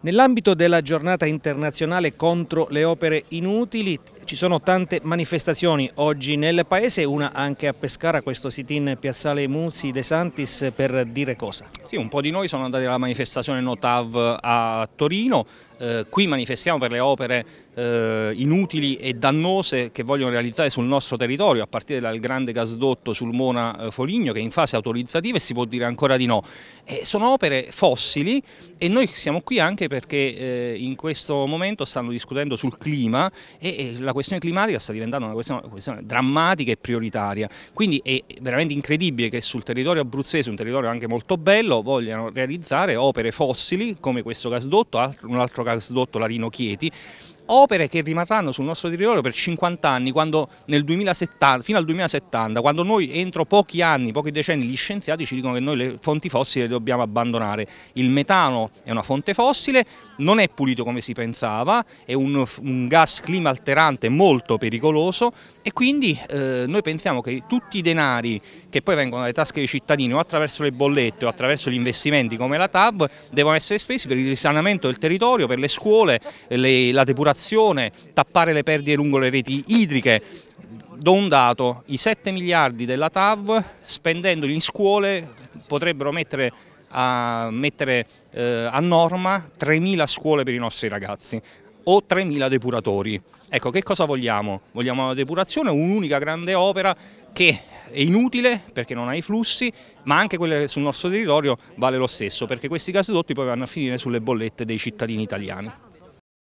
Nell'ambito della giornata internazionale contro le opere inutili ci sono tante manifestazioni oggi nel paese, una anche a Pescara, questo sit-in Piazzale Muzzi De Santis per dire cosa? Sì, un po' di noi sono andati alla manifestazione Notav a Torino, eh, qui manifestiamo per le opere eh, inutili e dannose che vogliono realizzare sul nostro territorio, a partire dal grande gasdotto sul Mona eh, Foligno che è in fase autorizzativa e si può dire ancora di no. Eh, sono opere fossili e noi siamo qui anche perché eh, in questo momento stanno discutendo sul clima e, e la questione climatica sta diventando una questione, una questione, drammatica e prioritaria. Quindi è veramente incredibile che sul territorio abruzzese, un territorio anche molto bello, vogliano realizzare opere fossili come questo gasdotto, un altro gasdotto Rocasdotto Larino Chieti opere che rimarranno sul nostro territorio per 50 anni, quando nel 2070, fino al 2070, quando noi entro pochi anni, pochi decenni, gli scienziati ci dicono che noi le fonti fossili le dobbiamo abbandonare. Il metano è una fonte fossile, non è pulito come si pensava, è un, un gas clima alterante molto pericoloso e quindi eh, noi pensiamo che tutti i denari che poi vengono dalle tasche dei cittadini o attraverso le bollette o attraverso gli investimenti come la TAB devono essere spesi per il risanamento del territorio, per le scuole, le, la depurazione irrigazione, tappare le perdite lungo le reti idriche, do un dato, i 7 miliardi della TAV spendendoli in scuole potrebbero mettere a, mettere, eh, a norma 3.000 scuole per i nostri ragazzi o 3.000 depuratori. Ecco, che cosa vogliamo? Vogliamo una depurazione, un'unica grande opera che è inutile perché non ha i flussi, ma anche quella sul nostro territorio vale lo stesso, perché questi gasdotti poi vanno a finire sulle bollette dei cittadini italiani.